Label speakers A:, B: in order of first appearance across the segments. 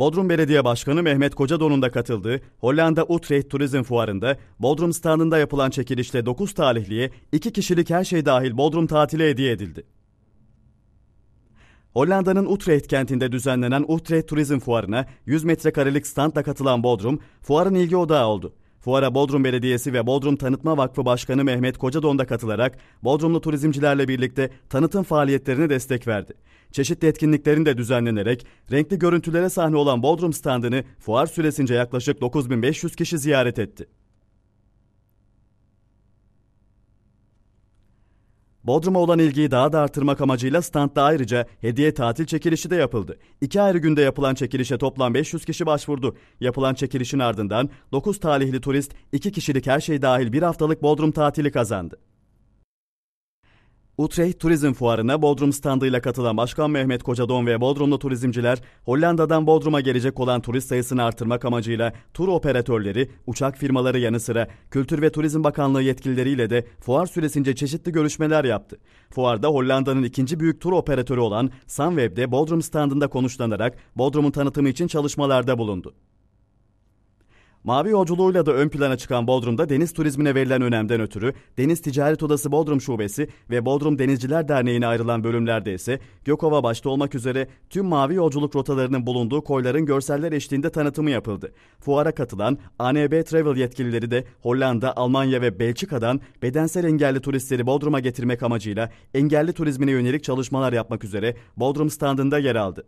A: Bodrum Belediye Başkanı Mehmet Kocadon'un da katıldığı Hollanda Utrecht Turizm Fuarı'nda Bodrum standında yapılan çekilişte 9 talihliye 2 kişilik her şey dahil Bodrum tatili hediye edildi. Hollanda'nın Utrecht kentinde düzenlenen Utrecht Turizm Fuarı'na 100 metrekarelik standla katılan Bodrum, fuarın ilgi odağı oldu. Fuara Bodrum Belediyesi ve Bodrum Tanıtma Vakfı Başkanı Mehmet Kocadon da katılarak Bodrumlu turizmcilerle birlikte tanıtım faaliyetlerine destek verdi. Çeşitli etkinliklerin de düzenlenerek renkli görüntülere sahne olan Bodrum standını fuar süresince yaklaşık 9500 kişi ziyaret etti. Bodrum'a olan ilgiyi daha da artırmak amacıyla standta ayrıca hediye tatil çekilişi de yapıldı. İki ayrı günde yapılan çekilişe toplam 500 kişi başvurdu. Yapılan çekilişin ardından 9 talihli turist 2 kişilik her şey dahil bir haftalık Bodrum tatili kazandı. Utrecht Turizm Fuarı'na Bodrum standıyla katılan Başkan Mehmet Kocadon ve Bodrumlu turizmciler, Hollanda'dan Bodrum'a gelecek olan turist sayısını artırmak amacıyla tur operatörleri, uçak firmaları yanı sıra Kültür ve Turizm Bakanlığı yetkilileriyle de fuar süresince çeşitli görüşmeler yaptı. Fuarda Hollanda'nın ikinci büyük tur operatörü olan Sunweb'de Bodrum standında konuşlanarak Bodrum'un tanıtımı için çalışmalarda bulundu. Mavi yolculuğuyla da ön plana çıkan Bodrum'da deniz turizmine verilen önemden ötürü Deniz Ticaret Odası Bodrum Şubesi ve Bodrum Denizciler Derneği'ne ayrılan bölümlerde ise Gökova başta olmak üzere tüm mavi yolculuk rotalarının bulunduğu koyların görseller eşliğinde tanıtımı yapıldı. Fuara katılan ANB Travel yetkilileri de Hollanda, Almanya ve Belçika'dan bedensel engelli turistleri Bodrum'a getirmek amacıyla engelli turizmine yönelik çalışmalar yapmak üzere Bodrum standında yer aldı.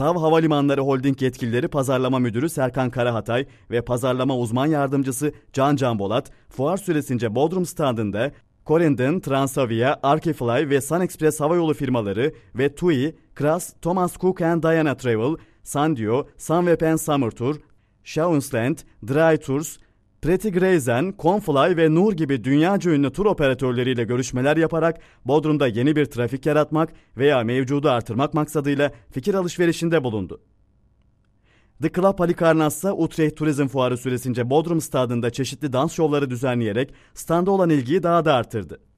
A: TAV Havalimanları Holding yetkilileri pazarlama müdürü Serkan Karahatay ve pazarlama uzman yardımcısı Can Can Bolat, fuar süresince Bodrum standında Corendon, Transavia, Arkefly ve SunExpress havayolu firmaları ve TUI, Kras, Thomas Cook and Diana Travel, Sandio, Sunweb Summer Tour, Schauensland, Dry Tours, Pretty Grayson, Confly ve Nur gibi dünyaca ünlü tur operatörleriyle görüşmeler yaparak Bodrum'da yeni bir trafik yaratmak veya mevcudu artırmak maksadıyla fikir alışverişinde bulundu. The Club Halikarnas Utrecht Turizm Fuarı süresince Bodrum Stadı'nda çeşitli dans şovları düzenleyerek standa olan ilgiyi daha da artırdı.